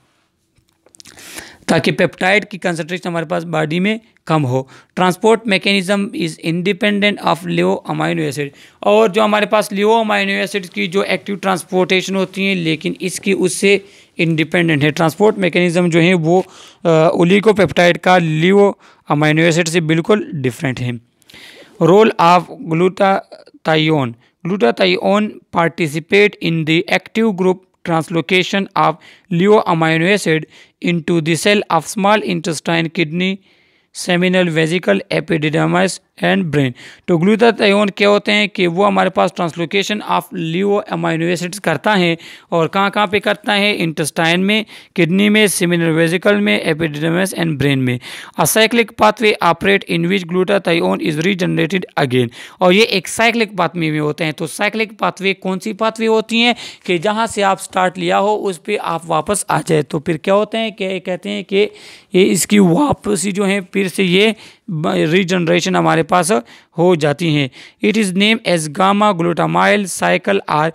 ताकि पेप्टाइड की कंसनट्रेशन हमारे पास बॉडी में कम हो transport mechanism is independent of levo amino acid और जो हमारे पास लियो अमाइनो एसिड की जो एक्टिव ट्रांसपोर्टेशन होती है लेकिन इसकी उससे इंडिपेंडेंट है ट्रांसपोर्ट मैकेनिज्म जो है वो ओलिको पेप्टाइड का लियो अमाइनो एसिड से बिल्कुल डिफरेंट है role of glutathione glutathione participate in the active group translocation of leo amino acid into the cell of small intestine kidney seminal vesicle epididymis and brain तो glutathione क्या होते हैं कि वो हमारे पास ट्रांसलोकेशन ऑफ लियो अमाइनो करता है और कहाँ कहाँ पे करता है इंटेस्टाइन में किडनी में सेमिनल वेजिकल में एपिडिडामाइस एंड ब्रेन में a cyclic pathway operate in which thione is regenerated again और ये एक साइक्लिक पाथवे में होते हैं तो साइक्लिक पाथवे कौन सी पाथवे होती हैं कि जहाँ से आप स्टार्ट लिया हो उस पर आप वापस आ जाए तो फिर क्या होते हैं क्या कहते हैं कि ये इसकी वापसी जो है फिर से ये रीजनरेशन हमारे पास हो जाती हैं it is name as gamma glutamyl cycle are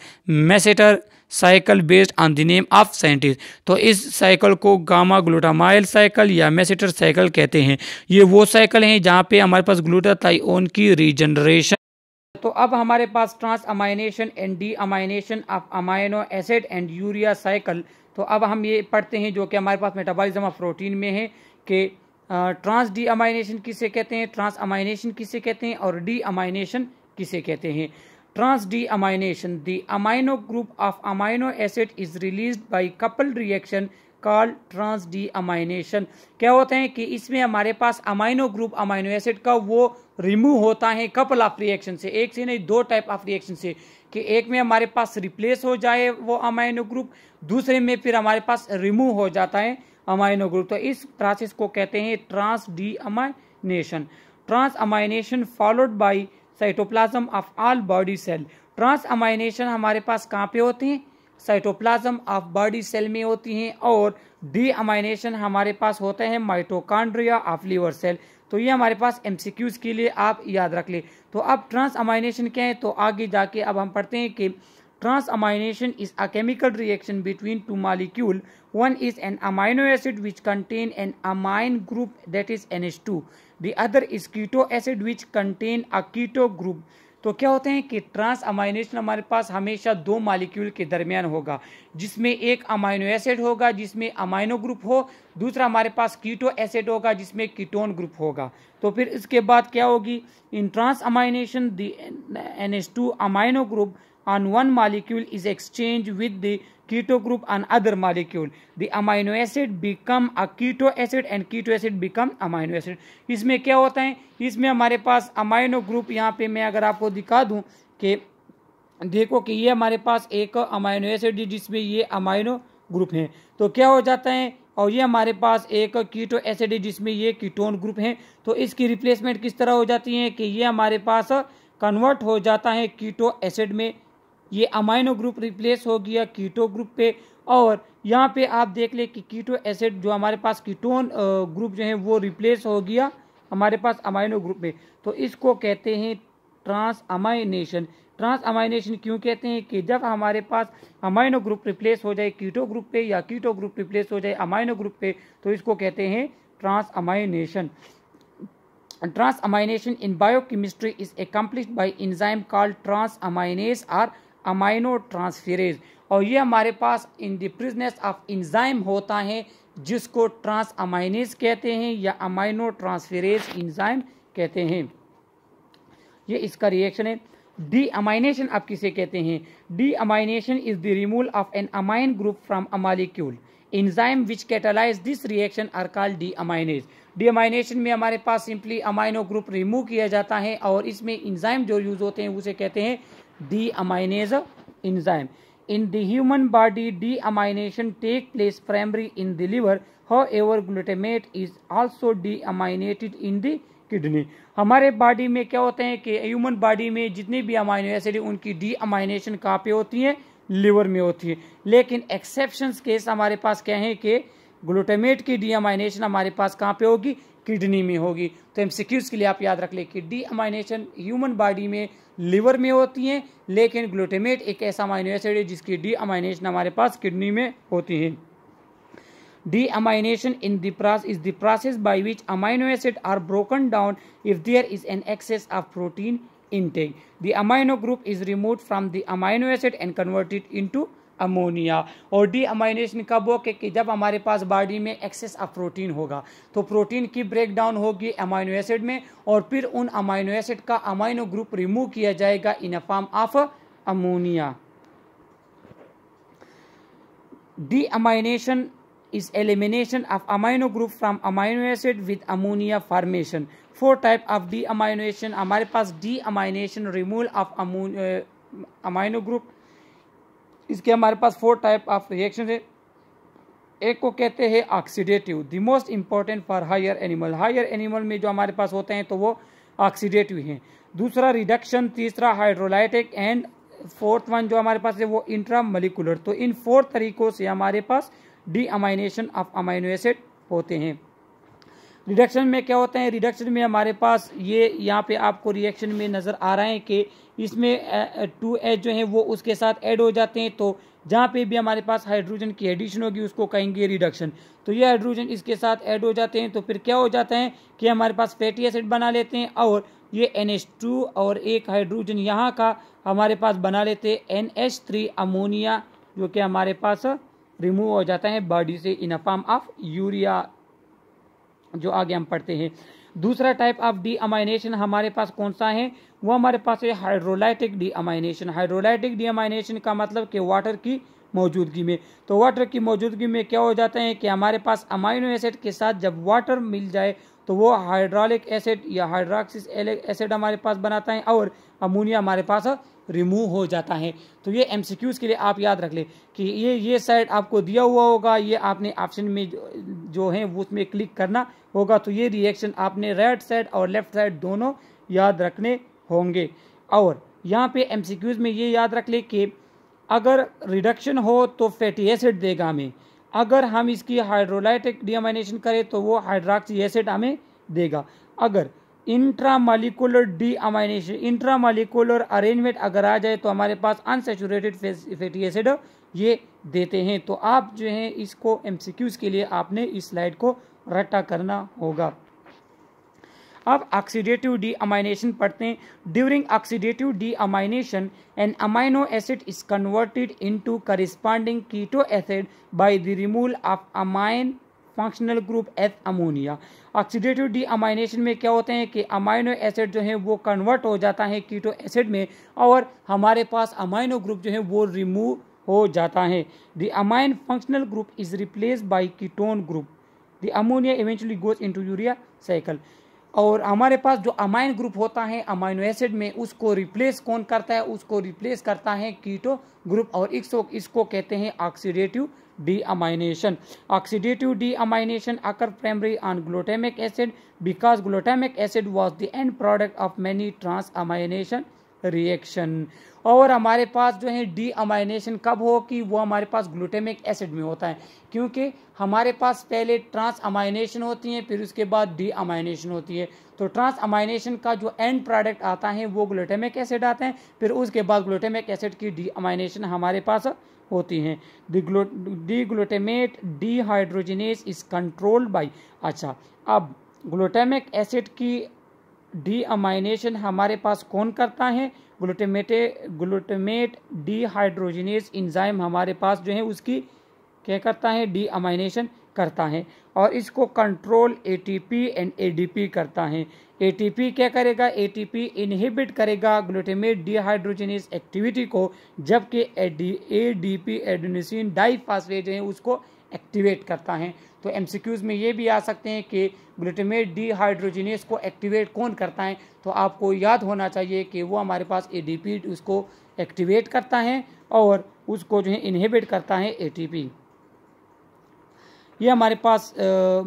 Meister cycle based on the name of scientist तो इस साइकिल को गामा ग्लूटामाइल साइकिल या मैसेटर साइकिल कहते हैं ये वो साइकिल हैं जहाँ पे हमारे पास ग्लूटाथाइओन की रीजनरेशन तो अब हमारे पास transamination and deamination of amino acid and urea cycle तो अब हम ये पढ़ते हैं जो कि हमारे पास मेटाबॉलिज्म ऑफ प्रोटीन में है कि ट्रांस डी अमाइनेशन किसे कहते हैं ट्रांस अमाइनेशन किसे कहते हैं और डी अमाइनेशन किसे कहते हैं transdeamination amino group of amino acid is release by couple reaction call D amination क्या होता है कि इसमें हमारे पास अमाइनो ग्रुप अमाइनो एसिड का वो रिमूव होता है कपल ऑफ रिएक्शन से एक से नहीं दो टाइप ऑफ रिएक्शन से कि एक में हमारे पास रिप्लेस हो जाए वो अमाइनो ग्रुप दूसरे में फिर हमारे पास रिमूव हो जाता है अमाइनो ग्रुप तो इस प्रोसेस को कहते हैं transdeamination transamination followed by cytoplasm of all body cell transamination हमारे पास कहाँ पे होते हैं साइटोप्लाज्म ऑफ बॉडी सेल में होती हैं और डी अमाइनेशन हमारे पास होते हैं माइटोकॉन्ड्रिया ऑफ लीवर सेल तो ये हमारे पास एमसीक्यूज के लिए आप याद रख ले तो अब ट्रांस अमाइनेशन क्या है तो आगे जाके अब हम पढ़ते हैं कि Transamination is a chemical reaction between two molecules. One is an amino acid which contain an amine group that is NH2. The other is keto acid which contain a keto group. तो क्या होते हैं कि trans transamination हमारे पास हमेशा दो molecule के दरमियान होगा जिसमें एक अमाइनो एसिड होगा जिसमें अमाइनो ग्रुप हो दूसरा हमारे पास कीटो एसिड होगा जिसमें कीटोन ग्रुप होगा तो फिर इसके बाद क्या होगी in transamination the N H two amino group on one molecule is exchanged with the keto group on other molecule the amino acid become a keto acid and keto acid become amino acid isme kya hota hai isme hamare paas amino group yahan pe main agar aapko dikha dun ke देखो कि ये हमारे पास एक amino acid है जिसमें ये amino group हैं तो क्या हो जाता है और ये हमारे पास एक कीटो एसिड है जिसमें ये कीटोन ग्रुप है तो इसकी रिप्लेसमेंट किस तरह हो जाती है कि ये हमारे पास कन्वर्ट हो जाता है कीटो एसिड में ये अमाइनो ग्रुप रिप्लेस हो गया कीटो ग्रुप पे और यहाँ पे आप देख ले कि कीटो एसिड जो हमारे पास कीटोन ग्रुप जो है वो रिप्लेस हो गया हमारे पास अमाइनो ग्रुप में तो इसको कहते हैं ट्रांस अमाइनेशन ट्रांस अमाइनेशन क्यों कहते हैं कि जब हमारे पास अमाइनो ग्रुप रिप्लेस हो जाए कीटो ग्रुप पे या कीटो ग्रुप रिप्लेस हो जाए अमाइनो ग्रुप पे तो इसको कहते हैं transamination transamination in biochemistry is by enzyme called transaminase are amino transferase और ये हमारे पास in the presence of enzyme होता है जिसको ट्रांस अमाइनेज कहते हैं या अमाइनो ट्रांसफेरेज इंजाइम कहते हैं ये इसका रिएक्शन है डी अमाइनेशन आप किसे कहते हैं deamination is the removal of an amine group from a molecule enzyme which catalyse this reaction are call deaminase deamination में हमारे पास सिंपली अमाइनो ग्रुप रिमूव किया जाता है और इसमें इंजाइम जो यूज़ होते हैं उसे कहते हैं deaminase enzyme in the human body deamination take place primary in the liver however glutamate is also deaminated in the kidney हमारे बॉडी में क्या होते हैं कि ह्यूमन बॉडी में जितनी भी अमाइनो एसिड उनकी डी अमाइनेशन कहाँ पे होती है लिवर में होती है लेकिन एक्सेप्शन केस हमारे पास क्या है कि ग्लूटेमेट की डी अमाइनेशन हमारे पास कहाँ पे होगी किडनी में होगी तो एम के लिए आप याद रख लें कि डी अमाइनेशन ह्यूमन बॉडी में लिवर में होती हैं लेकिन ग्लूटेमेट एक ऐसा अमाइनो एसिड है जिसकी डी अमाइनेशन हमारे पास किडनी में होती है डी अमाइनेशन इन दिप्रास is the process by which amino acid are broken down if there is an excess of protein the amino group is is from the amino acid and converted into ammonia और deamination कब हो के कि जब हमारे पास body में excess of protein होगा तो प्रोटीन की ब्रेक डाउन होगी अमाइनो एसिड में और फिर उन अमाइनो एसिड का अमाइनो ग्रुप रिमूव किया जाएगा in a form of ammonia deamination is elimination of amino group from amino acid with ammonia formation four type of deamination हमारे पास deamination removal of amino group इसके हमारे पास four type of reaction है एक को कहते हैं oxidative the most important for higher animal higher animal में जो हमारे पास होते हैं तो वो ऑक्सीडेटिव हैं दूसरा रिडक्शन तीसरा हाइड्रोलाइटिक एंड फोर्थ वन जो हमारे पास है वो मलिकुलर तो इन फोर तरीकों से हमारे पास deamination of amino acid होते हैं रिडक्शन में क्या होता है रिडक्शन में हमारे पास ये यहाँ पे आपको रिएक्शन में नज़र आ रहा है कि इसमें टू एच जो है वो उसके साथ ऐड हो जाते हैं तो जहाँ पे भी हमारे पास हाइड्रोजन की एडिशन होगी उसको कहेंगे रिडक्शन तो ये हाइड्रोजन इसके साथ ऐड हो जाते हैं तो फिर क्या हो जाता है कि हमारे पास फैटी एसिड बना लेते हैं और ये एन और एक हाइड्रोजन यहाँ का हमारे पास बना लेते हैं एन अमोनिया जो कि हमारे पास रिमूव हो जाता है बॉडी से in a form of urea जो आगे हम पढ़ते हैं दूसरा टाइप ऑफ डी अमाइनेशन हमारे पास कौन सा है वो हमारे पास है hydrolytic deamination hydrolytic deamination का मतलब कि वाटर की मौजूदगी में तो वाटर की मौजूदगी में क्या हो जाता है कि हमारे पास अमाइनो एसिड के साथ जब वाटर मिल जाए तो वो हाइड्रोलिक एसिड या हाइड्रोक्सिस एसिड हमारे पास बनाता है और अमोनिया हमारे पास रिमूव हो जाता है तो ये एम के लिए आप याद रख लें कि ये ये साइड आपको दिया हुआ होगा ये आपने ऑप्शन में जो है उसमें क्लिक करना होगा तो ये रिएक्शन आपने राइट साइड और लेफ्ट साइड दोनों याद रखने होंगे और यहाँ पे एम में ये याद रख लें कि अगर रिडक्शन हो तो फैटी एसिड देगा हमें अगर हम इसकी हाइड्रोलाइटिक डीअमाइनेशन करें तो वो हाइड्राक्सी एसिड हमें देगा अगर इंट्रामालिकुलर डीअमाइनेशन मालिकुलर अरेंजमेंट अगर आ जाए तो हमारे पास अनसेचुरेटेड फैटी एसिड ये देते हैं तो आप जो है इसको एमसीक्यूज के लिए आपने इस स्लाइड को रट्टा करना होगा अब ऑक्सीडेटिव डी अमाइनेशन पढ़ते हैं during oxidative deamination an amino acid is converted into corresponding keto acid by the removal of amine functional group as ammonia oxidative deamination में क्या होते हैं कि अमाइनो एसिड जो है वो कन्वर्ट हो जाता है कीटो एसिड में और हमारे पास अमाइनो ग्रुप जो है वो रिमूव हो जाता है the amine functional group is replace by ketone group the ammonia eventually goes into urea cycle और हमारे पास जो अमाइन ग्रुप होता है अमाइनो एसिड में उसको रिप्लेस कौन करता है उसको रिप्लेस करता है कीटो ग्रुप और इसको इसको कहते हैं oxidative deamination oxidative deamination occur primary on glutamic acid because glutamic acid was the end product of many transamination reaction और हमारे पास जो है डी अमाइनेशन कब हो कि वो हमारे पास ग्लूटेमिक एसिड में होता है क्योंकि हमारे पास पहले ट्रांस अमाइनेशन होती है फिर उसके बाद डी अमाइनेशन होती है तो ट्रांस अमाइनेशन का जो एंड प्रोडक्ट आता है वो ग्लूटेमिक एसिड आते हैं फिर उसके बाद ग्लूटेमिक एसिड की डी अमाइनेशन हमारे पास होती हैं the glutamate dehydrogenase is controlled by अच्छा अब ग्लूटेमिक एसिड की डी अमाइनेशन हमारे पास कौन करता है glutamate glutamate dehydrogenase enzyme हमारे पास जो है उसकी क्या करता है डी अमाइनेशन करता है और इसको कंट्रोल एटीपी एंड एडीपी करता है एटीपी क्या करेगा एटीपी इनहिबिट करेगा डी डीहाइड्रोजनेस एक्टिविटी को जबकि एडीपी एडोनिसिन डाइफास्फेट जो है उसको एक्टिवेट करता है तो एम में ये भी आ सकते हैं कि ग्लूटामेट डीहाइड्रोजिनेस को एक्टिवेट कौन करता है तो आपको याद होना चाहिए कि वो हमारे पास ए उसको एक्टिवेट करता है और उसको जो है इनहेबिट करता है ए ये हमारे पास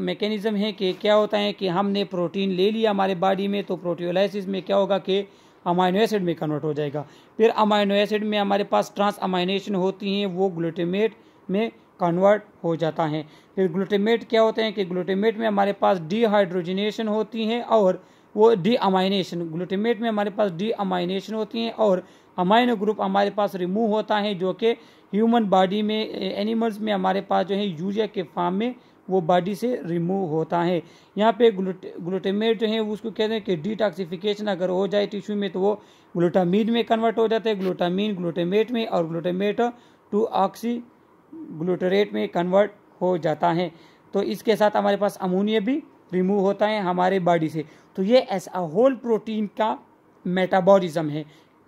मैकेनिज़्म है कि क्या होता है कि हमने प्रोटीन ले लिया हमारे बॉडी में तो प्रोटीलाइसिस में क्या होगा कि अमाइनो एसिड में कन्वर्ट हो जाएगा फिर अमाइनो एसिड में हमारे पास ट्रांस अमाइनेशन होती हैं वो ग्लूटेमेट में कन्वर्ट हो जाता है फिर ग्लूटेमेट क्या होते हैं कि ग्लूटेमेट में हमारे पास डिहाइड्रोजिनेशन होती हैं और वो डी अमाइनेशन ग्लूटेमेट में हमारे पास डी अमाइनेशन होती हैं और अमाइनो ग्रुप हमारे पास रिमूव होता है जो कि ह्यूमन बॉडी में एनिमल्स में हमारे पास जो है यूरिया के फार्म में वो बॉडी से रिमूव होता है यहाँ पे ग्लूट ग्लूटेमेट जो है उसको कहते हैं कि डिटॉक्सिफिकेशन अगर हो जाए टिश्यू में तो वो ग्लूटामीन में कन्वर्ट हो जाता है ग्लूटामीन ग्लूटेमेट में और ग्लूटेमेट टू ऑक्सी ग्लूटोरेट में कन्वर्ट हो जाता है तो इसके साथ हमारे पास अमोनिया भी रिमूव होता है हमारे बॉडी से तो ये ऐसा होल प्रोटीन का मेटाबॉलिज्म है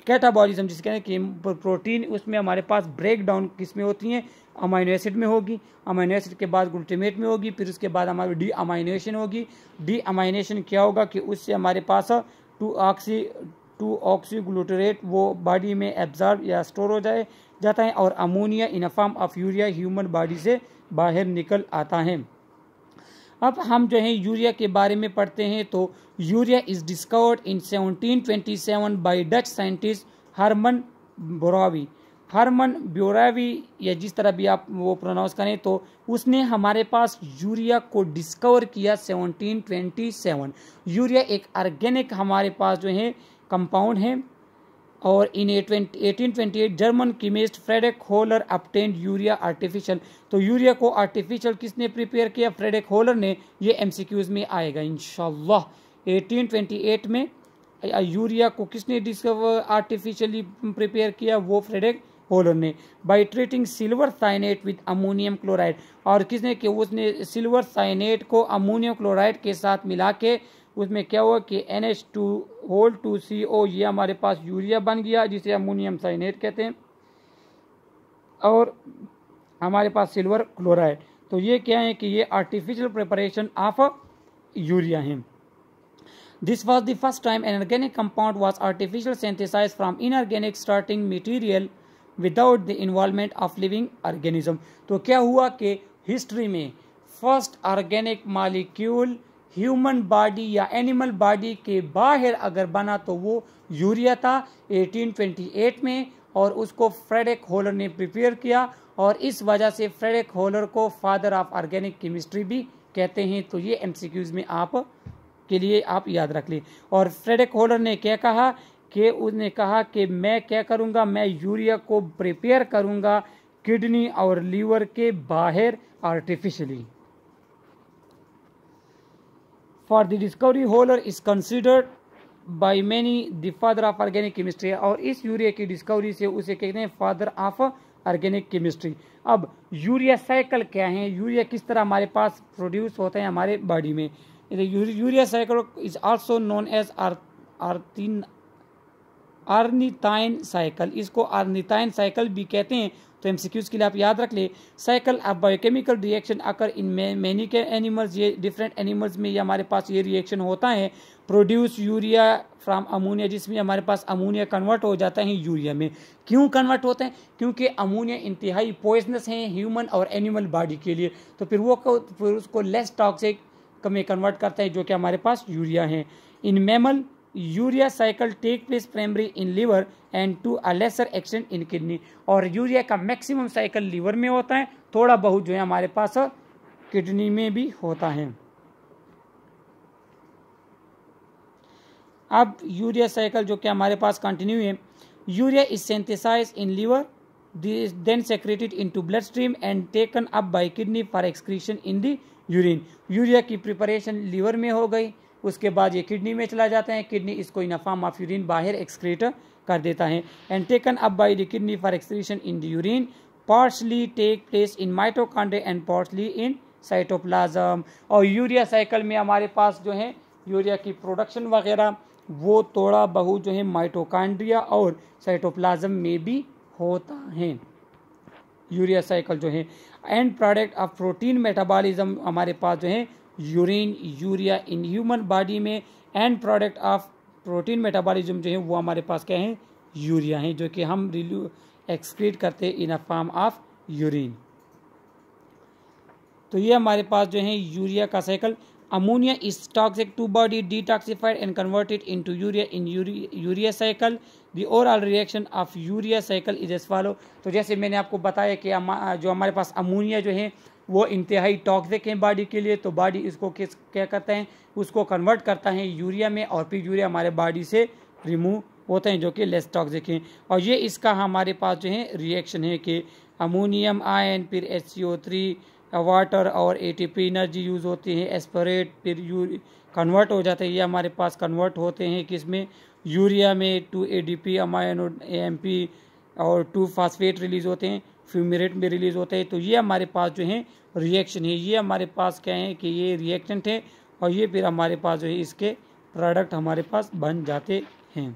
कैटाबॉलिज्म जिसके अंदर प्रोटीन उसमें हमारे पास ब्रेक डाउन किस में होती हैं अमाइनो एसिड में होगी अमाइनो एसिड के बाद ग्लूटेमेट में होगी फिर उसके बाद हमारी डी अमाइनेशन होगी डी अमाइनेशन क्या होगा कि उससे हमारे पास two oxy two oxy glutarate वो बॉडी में एब्जॉर्ब या स्टोर हो जाए जाता है और ammonia in form of urea human body से बाहर निकल आता है अब हम जो है यूरिया के बारे में पढ़ते हैं तो urea is discovered in 1727 by Dutch scientist Herman Boerhaave Herman Boerhaave या जिस तरह भी आप वो प्रोनाउंस करें तो उसने हमारे पास यूरिया को डिस्कवर किया 1727 यूरिया एक ऑर्गेनिक हमारे पास जो है कंपाउंड है और in 1828 German chemist Friedrich Wohler obtained urea artificial तो यूरिया को आर्टिफिशियल किसने प्रिपेयर किया फ्रेडरिक होलर ने ये एमसीक्यूज में आएगा इनशाला 1828 में यूरिया को किसने डिस्कवर आर्टिफिशियली प्रिपेयर किया वो फ्रेडरिक होलर ने by treating silver cyanate with ammonium chloride और किसने कि उसने सिल्वर साइनेट को अमोनियम क्लोराइड के साथ मिला के उसमें क्या हुआ कि N H two whole two C O ये हमारे पास यूरिया बन गया जिसे अमोनियम साइनेट कहते हैं और हमारे पास सिल्वर क्लोराइड तो ये क्या है कि ये आर्टिफिशियल प्रिपरेशन ऑफ यूरिया है this was the first time an organic compound was artificial synthesize from inorganic starting material without the involvement of living organism तो क्या हुआ कि हिस्ट्री में first organic molecule human body या animal body के बाहर अगर बना तो वो यूरिया था 1828 में और उसको फ्रेडरिक होलर ने प्रिपेयर किया और इस वजह से फ्रेडरिक होलर को फादर ऑफ ऑर्गेनिक केमिस्ट्री भी कहते हैं तो ये एमसीक्यूज में आप के लिए आप याद रख लें और फ्रेडरिक होलर ने क्या कहा कि उसने कहा कि मैं क्या करूँगा मैं यूरिया को प्रिपेयर करूँगा किडनी और लीवर के बाहर artificially for the discovery Wohler is considered by many the father of organic chemistry और इस यूरिया की डिस्कवरी से उसे कहते हैं फादर ऑफ ऑर्गेनिक केमिस्ट्री अब यूरिया साइकिल क्या है यूरिया किस तरह हमारे पास प्रोड्यूस होते हैं हमारे बॉडी में urea cycle is also known as ornithine ornithine cycle इसको आर्निताइन साइकिल भी कहते हैं तो एम के लिए आप याद रख ले cycle of biochemical reaction occur in many के एनिमल्स ये डिफरेंट एनिमल्स में ये हमारे पास ये रिएक्शन होता है प्रोड्यूस यूरिया फ्राम अमोनिया जिसमें हमारे पास अमोनिया कन्वर्ट हो जाता है यूरिया में क्यों कन्वर्ट होते हैं क्योंकि अमोनिया इंतहाई पॉइजनस हैं ह्यूमन और एनिमल बॉडी के लिए तो फिर वो फिर उसको लेस टॉक्सिक में कन्वर्ट करता है जो कि हमारे पास यूरिया है in mammal urea cycle take place primary in liver and to a lesser extent in kidney और यूरिया का मैक्सिमम साइकिल लीवर में होता है थोड़ा बहुत जो है हमारे पास किडनी में भी होता है अब यूरिया साइकिल जो कि हमारे पास कंटिन्यू है urea is synthesize in liver then secreted into blood stream and taken up by kidney for excretion in the urine urea की प्रिपरेशन लीवर में हो गई उसके बाद ये किडनी में चला जाता है किडनी इसको इनफाम ऑफ यूरिन बाहर एक्सक्रीट कर देता है and taken up by the kidney for excretion in the urine partially take place in mitochondria and partially in cytoplasm और यूरिया साइकिल में हमारे पास जो है यूरिया की प्रोडक्शन वगैरह वो थोड़ा बहुत जो है माइटोकांड्रिया और साइटोप्लाज्म में भी होता है यूरिया साइकिल जो है end product of protein metabolism हमारे पास जो है urine urea in human body में end product of protein metabolism जो है वो हमारे पास क्या है यूरिया है जो कि हम रिल्यू एक्सक्रीट करते in a form of urine तो ये हमारे पास जो है यूरिया का cycle ammonia is toxic to body detoxified and converted into urea in urea urea cycle the overall reaction of urea cycle is as follow तो जैसे मैंने आपको बताया कि जो हमारे पास अमोनिया जो है वो इंतहाई टॉक्सिक हैं बॉडी के लिए तो बॉडी इसको किस क्या कहते हैं उसको कन्वर्ट करता है यूरिया में और फिर यूरिया हमारे बॉडी से रिमूव होते हैं जो कि लेस टॉक्सिक हैं और ये इसका हमारे पास जो है रिएक्शन है कि अमोनियम आयन फिर H C O three water और A T P energy use होती है एस्परेट फिर यू कन्वर्ट हो जाते हैं ये हमारे पास कन्वर्ट होते हैं कि इसमें यूरिया में टू ए डी पी अमायनो एम पी और टू फास्फेट रिलीज़ होते हैं फ्यूमिरेट में रिलीज़ होता है तो ये हमारे पास जो है रिएक्शन है ये हमारे पास क्या है कि ये रिएक्टेंट है और ये फिर हमारे पास जो है इसके प्रोडक्ट हमारे पास बन जाते हैं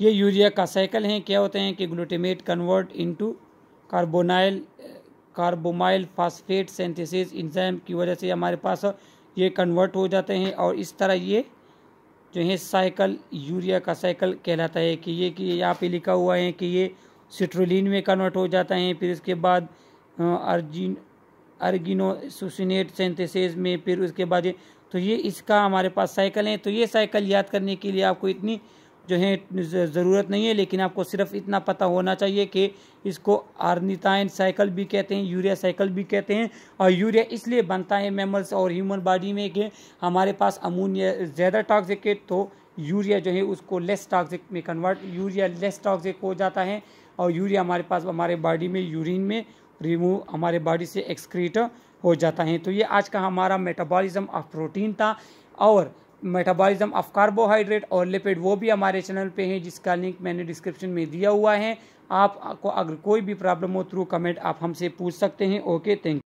ये यूरिया का साइकिल है क्या होते हैं कि glutamate convert into carbonyl carbamoyl phosphate synthesis enzyme की वजह से हमारे पास ये कन्वर्ट हो जाते हैं और इस तरह ये जो है साइकिल यूरिया का साइकिल कहलाता है कि ये कि यहाँ पे लिखा हुआ है कि ये सिट्रोलिन में कन्वर्ट हो जाता है फिर उसके बाद अर्जिन अर्गिनोसुसिनेट सेंथेसिस में फिर उसके बाद तो ये इसका हमारे पास साइकिल है तो ये साइकिल याद करने के लिए आपको इतनी जो है ज़रूरत नहीं है लेकिन आपको सिर्फ इतना पता होना चाहिए कि इसको आर्निताइन साइकिल भी कहते हैं यूरिया साइकिल भी कहते हैं और यूरिया इसलिए बनता है मेमल्स और ह्यूमन बॉडी में कि हमारे पास अमोनिया ज़्यादा टॉक्सिक है तो यूरिया जो है उसको लेस टॉक्सिक में कन्वर्ट यूरिया लेस टॉक्सिक हो जाता है और यूरिया हमारे पास हमारे बॉडी में यूरिन में रिमूव हमारे बॉडी से एक्सक्रीट हो जाता है तो ये आज का हमारा मेटाबॉलिज्म ऑफ प्रोटीन था और मेटाबॉलिज्म ऑफ कार्बोहाइड्रेट और लिपिड वो भी हमारे चैनल पे हैं जिसका लिंक मैंने डिस्क्रिप्शन में दिया हुआ है आपको अगर कोई भी प्रॉब्लम हो थ्रू कमेंट आप हमसे पूछ सकते हैं ओके थैंक